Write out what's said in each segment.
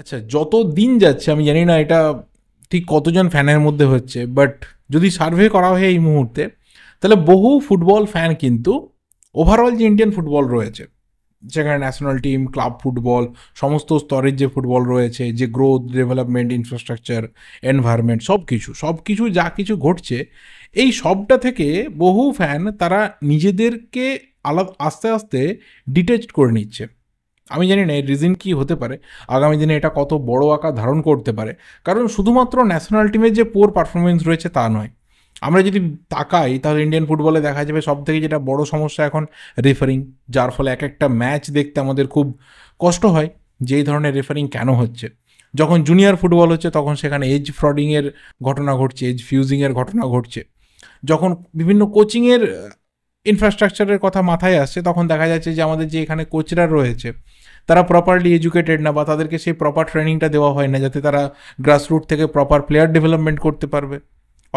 আচ্ছা যত দিন যাচ্ছে আমি জানি না এটা ঠিক কতজন ফ্যানের মধ্যে হচ্ছে বাট যদি সার্ভে করা হয় এই মুহূর্তে তাহলে বহু ফুটবল ফ্যান কিন্তু ওভারঅল যে ইন্ডিয়ান ফুটবল রয়েছে সেখানে ন্যাশনাল টিম ক্লাব ফুটবল সমস্ত স্তরের যে ফুটবল রয়েছে যে গ্রোথ ডেভেলপমেন্ট ইনফ্রাস্ট্রাকচার এনভায়রনমেন্ট সব কিছু সব কিছু যা কিছু ঘটছে এই সবটা থেকে বহু ফ্যান তারা নিজেদেরকে আলাদা আস্তে আস্তে ডিটেচড করে নিচ্ছে আমি জানি না এর রিজন কী হতে পারে আগামী দিনে এটা কত বড় আকার ধারণ করতে পারে কারণ শুধুমাত্র ন্যাশনাল টিমের যে পোর পারফরমেন্স রয়েছে তা নয় আমরা যদি তাকাই তাহলে ইন্ডিয়ান ফুটবলে দেখা যাবে সব থেকে যেটা বড় সমস্যা এখন রেফারিং যার ফলে এক একটা ম্যাচ দেখতে আমাদের খুব কষ্ট হয় যেই ধরনের রেফারিং কেন হচ্ছে যখন জুনিয়র ফুটবল হচ্ছে তখন সেখানে এজ ফ্রডিংয়ের ঘটনা ঘটছে এজ ফিউজিংয়ের ঘটনা ঘটছে যখন বিভিন্ন কোচিংয়ের ইনফ্রাস্ট্রাকচারের কথা মাথায় আসছে তখন দেখা যাচ্ছে যে আমাদের যে এখানে কোচরা রয়েছে তারা প্রপারলি এডুকেটেড না বা তাদেরকে সেই প্রপার ট্রেনিংটা দেওয়া হয় না যাতে তারা গ্রাসরুট থেকে প্রপার প্লেয়ার ডেভেলপমেন্ট করতে পারবে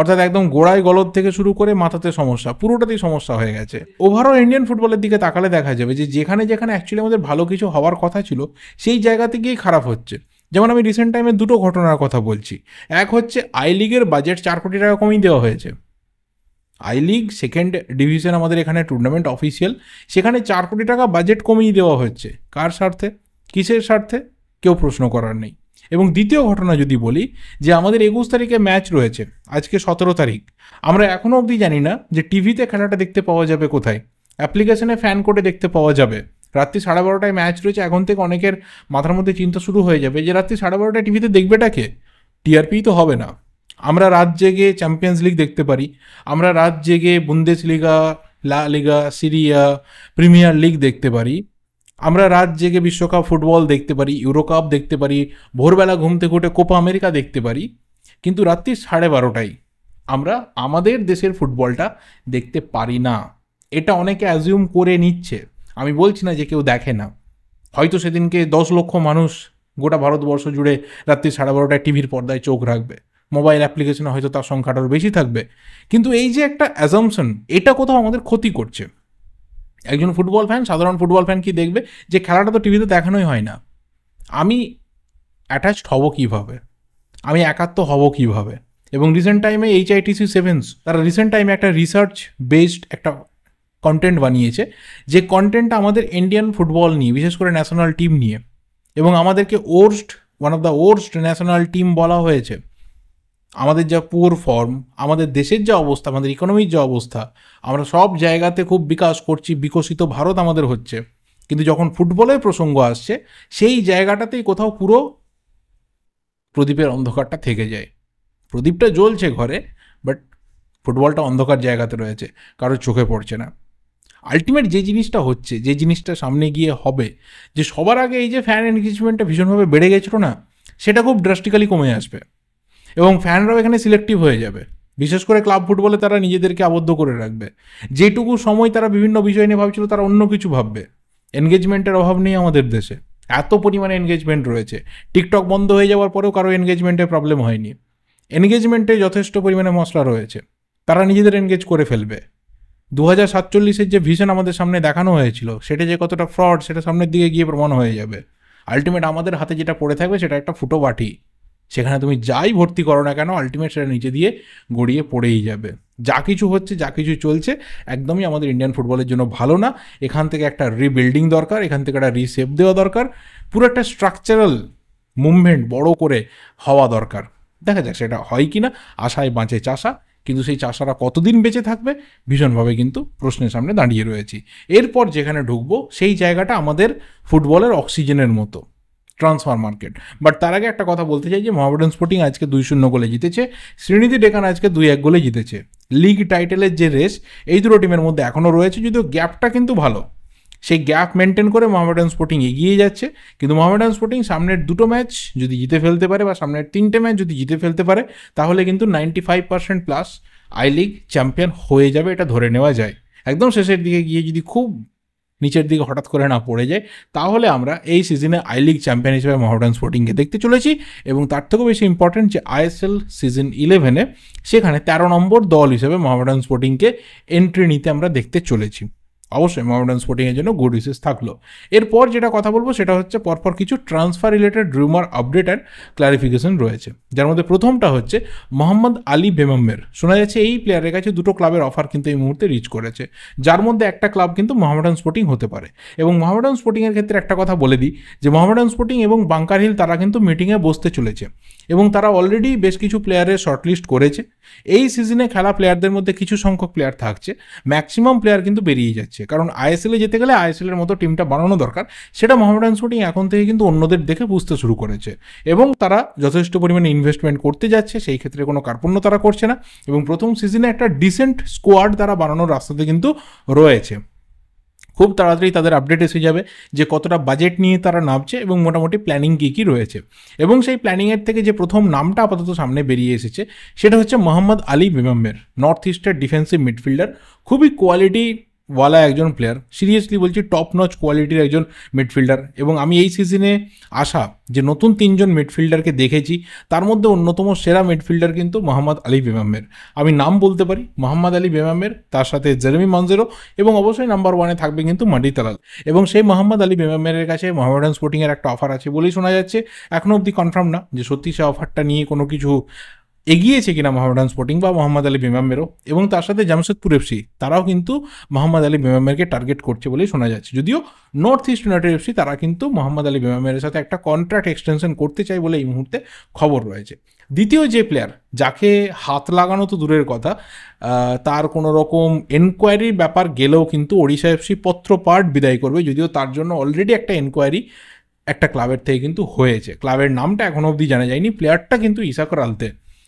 অর্থাৎ একদম গোড়ায় গলদ থেকে শুরু করে মাথাতে সমস্যা পুরোটাতেই সমস্যা হয়ে গেছে ওভারঅল ইন্ডিয়ান ফুটবলের দিকে তাকালে দেখা যাবে যে যেখানে যেখানে অ্যাকচুয়ালি আমাদের ভালো কিছু হওয়ার কথা ছিল সেই জায়গাতে গিয়েই খারাপ হচ্ছে যেমন আমি রিসেন্ট টাইমে দুটো ঘটনার কথা বলছি এক হচ্ছে আই লিগের বাজেট চার কোটি টাকা কমই দেওয়া হয়েছে আই লিগ সেকেন্ড ডিভিশন আমাদের এখানে টুর্নামেন্ট অফিসিয়াল সেখানে চার কোটি টাকা বাজেট কমিয়ে দেওয়া হচ্ছে কার স্বার্থে কিসের স্বার্থে কেউ প্রশ্ন করার নেই এবং দ্বিতীয় ঘটনা যদি বলি যে আমাদের একুশ তারিখে ম্যাচ রয়েছে আজকে সতেরো তারিখ আমরা এখনও অবধি জানি না যে টিভিতে খেলাটা দেখতে পাওয়া যাবে কোথায় অ্যাপ্লিকেশনে ফ্যান কোডে দেখতে পাওয়া যাবে রাত্রি সাড়ে বারোটায় ম্যাচ রয়েছে এখন থেকে অনেকের মাথার মধ্যে চিন্তা শুরু হয়ে যাবে যে রাত্রি সাড়ে বারোটায় টিভিতে দেখবেটা কে টিআরপি তো হবে না আমরা রাত জেগে চ্যাম্পিয়ন্স লিগ দেখতে পারি আমরা রাত জেগে বুন্দেশ লিগা লা লিগা সিরিয়া প্রিমিয়ার লিগ দেখতে পারি আমরা রাত জেগে বিশ্বকাপ ফুটবল দেখতে পারি ইউরোকাপ দেখতে পারি ভোরবেলা ঘুমতে ঘুটে কোপা আমেরিকা দেখতে পারি কিন্তু রাত্রি সাড়ে বারোটায় আমরা আমাদের দেশের ফুটবলটা দেখতে পারি না এটা অনেকে অ্যাজিউম করে নিচ্ছে আমি বলছি না যে কেউ দেখে না হয়তো সেদিনকে দশ লক্ষ মানুষ গোটা ভারতবর্ষ জুড়ে রাত্রি সাড়ে বারোটায় টিভির পর্দায় চোখ রাখবে মোবাইল অ্যাপ্লিকেশনে হয়তো তার আরও বেশি থাকবে কিন্তু এই যে একটা অ্যাজামশন এটা কোথাও আমাদের ক্ষতি করছে একজন ফুটবল ফ্যান সাধারণ ফুটবল ফ্যান কি দেখবে যে খেলাটা তো টিভিতে দেখানোই হয় না আমি অ্যাটাচড হব কীভাবে আমি একাত্ম হব কীভাবে এবং রিসেন্ট টাইমে এইচআইটিসি সেভেন্স তারা রিসেন্ট টাইমে একটা রিসার্চ বেসড একটা কন্টেন্ট বানিয়েছে যে কন্টেন্টটা আমাদের ইন্ডিয়ান ফুটবল নিয়ে বিশেষ করে ন্যাশনাল টিম নিয়ে এবং আমাদেরকে worst one of the worst national team বলা হয়েছে আমাদের যা পুয়ার ফর্ম আমাদের দেশের যা অবস্থা আমাদের ইকোনমির যা অবস্থা আমরা সব জায়গাতে খুব বিকাশ করছি বিকশিত ভারত আমাদের হচ্ছে কিন্তু যখন ফুটবলের প্রসঙ্গ আসছে সেই জায়গাটাতেই কোথাও পুরো প্রদীপের অন্ধকারটা থেকে যায় প্রদীপটা জ্বলছে ঘরে বাট ফুটবলটা অন্ধকার জায়গাতে রয়েছে কারোর চোখে পড়ছে না আলটিমেট যে জিনিসটা হচ্ছে যে জিনিসটা সামনে গিয়ে হবে যে সবার আগে এই যে ফ্যান এনগেজমেন্টটা ভীষণভাবে বেড়ে গেছিলো না সেটা খুব ড্রাস্টিক্যালি কমে আসবে এবং ফ্যানরাও এখানে সিলেক্টিভ হয়ে যাবে বিশেষ করে ক্লাব ফুটবলে তারা নিজেদেরকে আবদ্ধ করে রাখবে যেটুকু সময় তারা বিভিন্ন বিষয় নিয়ে ভাবছিল তারা অন্য কিছু ভাববে এনগেজমেন্টের অভাব নেই আমাদের দেশে এত পরিমাণে এনগেজমেন্ট রয়েছে টিকটক বন্ধ হয়ে যাওয়ার পরেও কারো এনগেজমেন্টের প্রবলেম হয়নি এনগেজমেন্টে যথেষ্ট পরিমাণে মশলা রয়েছে তারা নিজেদের এনগেজ করে ফেলবে দু হাজার সাতচল্লিশের যে ভিশন আমাদের সামনে দেখানো হয়েছিল সেটা যে কতটা ফ্রড সেটা সামনের দিকে গিয়ে প্রমাণ হয়ে যাবে আলটিমেট আমাদের হাতে যেটা পড়ে থাকবে সেটা একটা ফুটো বাটি সেখানে তুমি যাই ভর্তি করো না কেন আলটিমেট সেটা নিচে দিয়ে গড়িয়ে পড়েই যাবে যা কিছু হচ্ছে যা কিছু চলছে একদমই আমাদের ইন্ডিয়ান ফুটবলের জন্য ভালো না এখান থেকে একটা রিবিল্ডিং দরকার এখান থেকে একটা রিসেপ দেওয়া দরকার পুরো একটা স্ট্রাকচারাল মুভমেন্ট বড় করে হওয়া দরকার দেখা যাক সেটা হয় কি না আশায় বাঁচে চাষা কিন্তু সেই চাষারা কতদিন বেঁচে থাকবে ভীষণভাবে কিন্তু প্রশ্নের সামনে দাঁড়িয়ে রয়েছি এরপর যেখানে ঢুকবো সেই জায়গাটা আমাদের ফুটবলের অক্সিজেনের মতো ট্রান্সফার মার্কেট বাট তার আগে একটা কথা বলতে চাই যে মহামেডান স্পোর্টিং আজকে দুই শূন্য গোলে জিতেছে শ্রীনিধি ডেকান আজকে দুই এক গোলে জিতেছে লিগ টাইটেলের যে রেস এই দুটো টিমের মধ্যে এখনও রয়েছে যদিও গ্যাপটা কিন্তু ভালো সেই গ্যাপ মেনটেন করে মোহামেডান স্পোর্টিং এগিয়ে যাচ্ছে কিন্তু মোহামেডান স্পোর্টিং সামনের দুটো ম্যাচ যদি জিতে ফেলতে পারে বা সামনের তিনটে ম্যাচ যদি জিতে ফেলতে পারে তাহলে কিন্তু ninety five percent plus I league champion হয়ে যাবে এটা ধরে নেওয়া যায় একদম শেষের দিকে গিয়ে যদি খুব নিচের দিকে হঠাৎ করে না পড়ে যায় তাহলে আমরা এই সিজনে আই লিগ চ্যাম্পিয়ন হিসেবে মহাডান স্পোর্টিংকে দেখতে চলেছি এবং তার থেকেও বেশি ইম্পর্টেন্ট যে আইএসএল সিজন ইলেভেনে সেখানে তেরো নম্বর দল হিসেবে মহাডান স্পোর্টিংকে এন্ট্রি নিতে আমরা দেখতে চলেছি অবশ্যই মোহামেডান স্পোর্টিংয়ের জন্য গুড উইসেস থাকলো এরপর যেটা কথা বলবো সেটা হচ্ছে পরপর কিছু transfer related rumour update and clarification রয়েছে যার মধ্যে প্রথমটা হচ্ছে মোহাম্মদ আলী বেমাম্মের শোনা যাচ্ছে এই প্লেয়ারের কাছে দুটো ক্লাবের অফার কিন্তু এই মুহূর্তে রিচ করেছে যার মধ্যে একটা ক্লাব কিন্তু মহামডার্ন স্পোর্টিং হতে পারে এবং মোহামেডান স্পোর্টিংয়ের ক্ষেত্রে একটা কথা বলে দিই যে মহামডার্ন স্পোর্টিং এবং বাঙ্কার হিল তারা কিন্তু মিটিংয়ে বসতে চলেছে এবং তারা অলরেডি বেশ কিছু প্লেয়ারের শর্টলিস্ট করেছে এই সিজনে খেলা প্লেয়ারদের মধ্যে কিছু সংখ্যক প্লেয়ার থাকছে ম্যাক্সিমাম প্লেয়ার কিন্তু বেরিয়ে যাচ্ছে কারণ আইএসএলে যেতে গেলে আইএসএলের মতো টিমটা বানানো দরকার সেটা মোহামেডান শুটিং এখন থেকে কিন্তু অন্যদের দেখে বুঝতে শুরু করেছে এবং তারা যথেষ্ট পরিমাণে ইনভেস্টমেন্ট করতে যাচ্ছে সেই ক্ষেত্রে কোনো কার্পণ্য তারা করছে না এবং প্রথম সিজনে একটা ডিসেন্ট স্কোয়াড তারা বানানোর রাস্তাতে কিন্তু রয়েছে খুব তাড়াতাড়ি তাদের আপডেট এসে যাবে যে কতটা বাজেট নিয়ে তারা নামছে এবং মোটামুটি প্ল্যানিং কী কী রয়েছে এবং সেই প্ল্যানিংয়ের থেকে যে প্রথম নামটা আপাতত সামনে বেরিয়ে এসেছে সেটা হচ্ছে মোহাম্মদ আলী বিমাম্মের নর্থ ইস্টের ডিফেন্সিভ মিডফিল্ডার খুবই কোয়ালিটি ওয়ালা একজন প্লেয়ার সিরিয়াসলি বলছি টপ নচ কোয়ালিটির একজন মিডফিল্ডার এবং আমি এই সিজনে আসা যে নতুন তিনজন মিডফিল্ডারকে দেখেছি তার মধ্যে অন্যতম সেরা মিডফিল্ডার কিন্তু মোহাম্মদ আলী বেমামের আমি নাম বলতে পারি মোহাম্মদ আলী বেমামের তার সাথে জেরেমি মঞ্জেরো এবং অবশ্যই নাম্বার ওয়ানে থাকবে কিন্তু মাডি তালাল এবং সেই মোহাম্মদ আলী বেমামের কাছে মোহামেডান স্পোর্টিংয়ের একটা অফার আছে বলেই শোনা যাচ্ছে এখনও অবধি কনফার্ম না যে সত্যি সে অফারটা নিয়ে কোনো কিছু এগিয়েছে কিনা মোহাম্মদান স্পোর্টিং বা মোহাম্মদ আলী মেমামেরও এবং তার সাথে জামশেদপুর এফসি তারাও কিন্তু মোহাম্মদ আলী মেম্বামেরকে টার্গেট করছে বলেই শোনা যাচ্ছে যদিও নর্থ ইস্ট ইউনাইটেড এফসি তারা কিন্তু মোহাম্মদ আলী মেম্বামের সাথে একটা কন্ট্রাক্ট এক্সটেনশন করতে চায় বলে এই মুহূর্তে খবর রয়েছে দ্বিতীয় যে প্লেয়ার যাকে হাত লাগানো তো দূরের কথা তার কোনো রকম এনকোয়ারির ব্যাপার গেলেও কিন্তু ওড়িশা এফসি পত্র পাঠ বিদায় করবে যদিও তার জন্য অলরেডি একটা এনকোয়ারি একটা ক্লাবের থেকে কিন্তু হয়েছে ক্লাবের নামটা এখনও অবধি জানা যায়নি প্লেয়ারটা কিন্তু ইসাকর আলতেন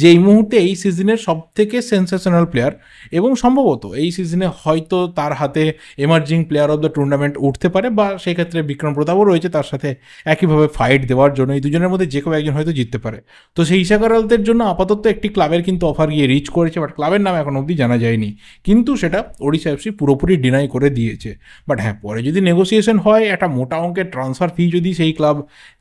যে এই মুহূর্তে এই সিজনের থেকে সেন্সেশনাল প্লেয়ার এবং সম্ভবত এই সিজনে হয়তো তার হাতে emerging player of the tournament উঠতে পারে বা সেক্ষেত্রে বিক্রম প্রতাপও রয়েছে তার সাথে একইভাবে ফাইট দেওয়ার জন্য এই দুজনের মধ্যে যে কেউ একজন হয়তো জিততে পারে তো সেই ইশাকারালদের জন্য আপাতত একটি ক্লাবের কিন্তু অফার গিয়ে রিচ করেছে বাট ক্লাবের নাম এখন অবধি জানা যায়নি কিন্তু সেটা ওড়িশা এফসি পুরোপুরি ডিনাই করে দিয়েছে বাট হ্যাঁ পরে যদি নেগোসিয়েশন হয় একটা মোটা অঙ্কের ট্রান্সফার ফি যদি সেই ক্লাব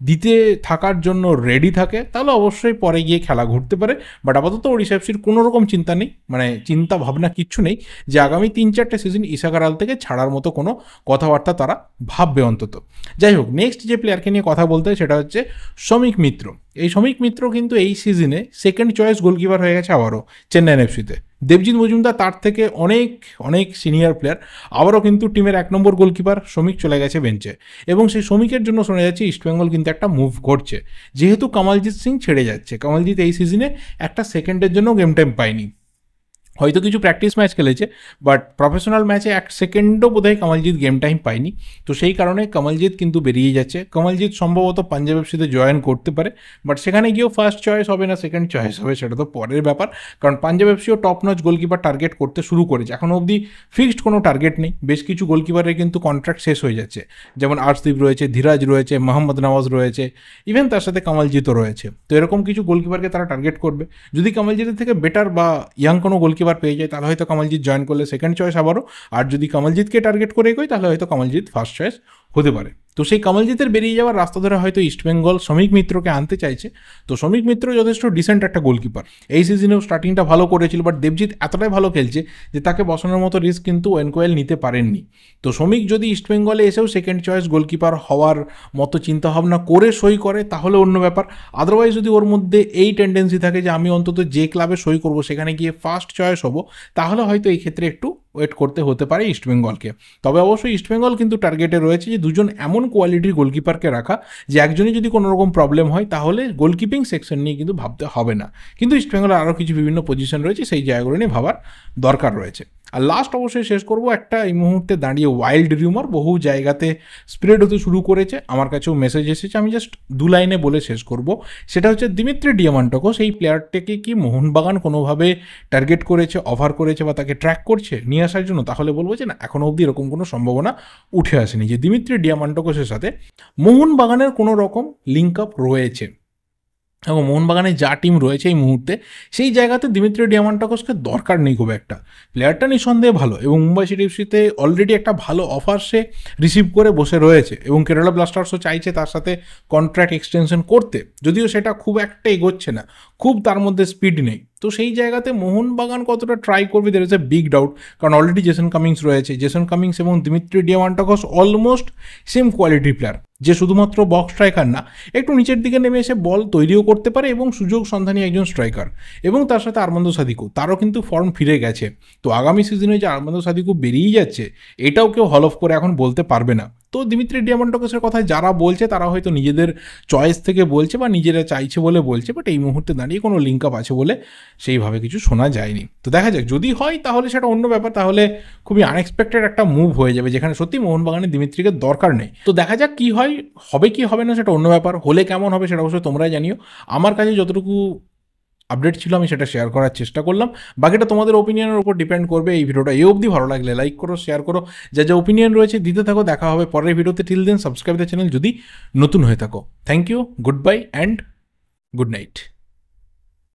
দিতে থাকার জন্য রেডি থাকে তাহলে অবশ্যই পরে গিয়ে খেলা ঘুরতে পারে বাট আপাতত ওড়িশা এফসির কোনো রকম চিন্তা নেই মানে চিন্তা ভাবনা কিচ্ছু নেই যে আগামী তিন চারটে সিজন ইশাকারাল থেকে ছাড়ার মতো কোনো কথাবার্তা তারা ভাববে অন্তত যাই হোক নেক্সট যে প্লেয়ারকে নিয়ে কথা বলতে সেটা হচ্ছে শ্রমিক মিত্র এই শ্রমিক মিত্র কিন্তু এই সিজনে সেকেন্ড চয়েস গোলকিপার হয়ে গেছে আবারও চেন্নাই এফসিতে দেবজিৎ মজুমদার তার থেকে অনেক অনেক সিনিয়র প্লেয়ার আবারও কিন্তু টিমের এক নম্বর গোলকিপার শ্রমিক চলে গেছে বেঞ্চে এবং সেই শ্রমিকের জন্য শোনা যাচ্ছে ইস্টবেঙ্গল কিন্তু একটা মুভ করছে যেহেতু কামালজিৎ সিং ছেড়ে যাচ্ছে কামালজিৎ এই সিজনে একটা সেকেন্ডের জন্য গেম টাইম পায়নি হয়তো কিছু প্র্যাকটিস ম্যাচ খেলেছে বাট প্রফেশনাল ম্যাচে এক সেকেন্ডও বোধহয় কমলজিৎ গেম টাইম পায়নি তো সেই কারণে কমলজিৎ কিন্তু বেরিয়ে যাচ্ছে কমলজিৎ সম্ভবত পাঞ্জাব এফসিতে জয়েন করতে পারে বাট সেখানে গিয়েও ফার্স্ট চয়েস হবে না সেকেন্ড চয়েস হবে সেটা তো পরের ব্যাপার কারণ পাঞ্জাব এফসিও টপ নচ গোলকিপার টার্গেট করতে শুরু করেছে এখনও অবধি ফিক্সড কোনো টার্গেট নেই বেশ কিছু গোলকিপারের কিন্তু কন্ট্রাক্ট শেষ হয়ে যাচ্ছে যেমন আর্শদীপ রয়েছে ধীরাজ রয়েছে মোহাম্মদ নওয়াজ রয়েছে ইভেন তার সাথে কমলজিৎও রয়েছে তো এরকম কিছু গোলকিপারকে তারা টার্গেট করবে যদি কমলজিতের থেকে বেটার বা ইয়াং কোনো গোলকিপার আবার পেয়ে যায় তাহলে হয়তো কমলজিৎ জয়েন করলে সেকেন্ড চয়েস আবারও আর যদি কমলজিৎকে টার্গেট করে এগোয় তাহলে হয়তো কমলজিৎ ফার্স্ট চয়েস হতে পারে তো সেই কমলজিতের বেরিয়ে যাওয়ার রাস্তা ধরে হয়তো ইস্টবেঙ্গল শ্রমিক মিত্রকে আনতে চাইছে তো শ্রমিক মিত্র যথেষ্ট ডিসেন্ট একটা গোলকিপার এই সিজনেও স্টার্টিংটা ভালো করেছিল বাট দেবজিৎ এতটাই ভালো খেলছে যে তাকে বসানোর মতো রিস্ক কিন্তু ওয়েনকোয়েল নিতে পারেননি তো শ্রমিক যদি ইস্টবেঙ্গলে এসেও সেকেন্ড চয়েস গোলকিপার হওয়ার মতো চিন্তাভাবনা করে সই করে তাহলে অন্য ব্যাপার আদারওয়াইজ যদি ওর মধ্যে এই টেন্ডেন্সি থাকে যে আমি অন্তত যে ক্লাবে সই করব সেখানে গিয়ে ফার্স্ট চয়েস হব তাহলে হয়তো এই ক্ষেত্রে একটু ওয়েট করতে হতে পারে ইস্টবেঙ্গলকে তবে অবশ্যই ইস্টবেঙ্গল কিন্তু টার্গেটে রয়েছে যে দুজন এমন কোয়ালিটির গোলকিপারকে রাখা যে একজনই যদি কোনো রকম প্রবলেম হয় তাহলে গোলকিপিং সেকশন নিয়ে কিন্তু ভাবতে হবে না কিন্তু ইস্টবেঙ্গলের আরও কিছু বিভিন্ন পজিশন রয়েছে সেই জায়গাগুলো নিয়ে ভাবার দরকার রয়েছে আর লাস্ট অবশ্যই শেষ করব একটা এই মুহূর্তে দাঁড়িয়ে ওয়াইল্ড রিউমার বহু জায়গাতে স্প্রেড হতে শুরু করেছে আমার কাছেও মেসেজ এসেছে আমি জাস্ট দু লাইনে বলে শেষ করব সেটা হচ্ছে দিমিত্রি ডিয়ামান্টকো সেই প্লেয়ারটাকে কি মোহনবাগান কোনোভাবে টার্গেট করেছে অফার করেছে বা তাকে ট্র্যাক করছে নিয়ে আসার জন্য তাহলে বলবো যে না এখনও অবধি এরকম কোনো সম্ভাবনা উঠে আসেনি যে দিমিত্রি ডিয়ামান্টকোসের সাথে মোহনবাগানের কোনো রকম লিঙ্ক আপ রয়েছে এবং মোহনবাগানে যা টিম রয়েছে এই মুহূর্তে সেই জায়গাতে দিমিত্রি ডিয়ামান্টাকোসকে দরকার নেই খুব একটা প্লেয়ারটা নিঃসন্দেহে ভালো এবং মুম্বাই সিটিফসিতে অলরেডি একটা ভালো অফার সে রিসিভ করে বসে রয়েছে এবং কেরালা ব্লাস্টার্সও চাইছে তার সাথে কন্ট্রাক্ট এক্সটেনশন করতে যদিও সেটা খুব একটা এগোচ্ছে না খুব তার মধ্যে স্পিড নেই তো সেই জায়গাতে মোহনবাগান কতটা ট্রাই করবে there is a big doubt কারণ অলরেডি জেসন কামিংস রয়েছে জেসন কামিংস এবং Dimitri Diamantakos almost same quality player যে শুধুমাত্র বক্স স্ট্রাইকার না একটু নিচের দিকে নেমে এসে বল তৈরিও করতে পারে এবং সুযোগ সন্ধানী একজন স্ট্রাইকার এবং তার সাথে আরমন্দ সাদিকু তারও কিন্তু ফর্ম ফিরে গেছে তো আগামী সিজনে যে আরমন্দ সাদিকু বেরিয়ে যাচ্ছে এটাও কেউ হল অফ করে এখন বলতে পারবে না তো দিমিত্রি ডিয়ামন্ডকসের কথায় যারা বলছে তারা হয়তো নিজেদের চয়েস থেকে বলছে বা নিজেরা চাইছে বলে বলছে বাট এই মুহূর্তে দাঁড়িয়ে কোনো লিঙ্ক আপ আছে বলে সেইভাবে কিছু শোনা যায়নি তো দেখা যাক যদি হয় তাহলে সেটা অন্য ব্যাপার তাহলে খুবই আনএক্সপেক্টেড একটা মুভ হয়ে যাবে যেখানে সত্যি মোহনবাগানে দিমিত্রিকে দরকার নেই তো দেখা যাক কি হয় হবে কি হবে না সেটা অন্য ব্যাপার হলে কেমন হবে সেটা অবশ্যই তোমরাই জানিও আমার কাছে যতটুকু আপডেট ছিল আমি সেটা শেয়ার করার চেষ্টা করলাম বাকিটা তোমাদের ওপিনিয়নের উপর ডিপেন্ড করবে এই ভিডিওটা এই অবধি ভালো লাগলে লাইক করো শেয়ার করো যা যা ওপিনিয়ন রয়েছে দিতে থাকো দেখা হবে পরের ভিডিওতে till then subscribe the channel যদি নতুন হয়ে থাকো thank you good bye and good night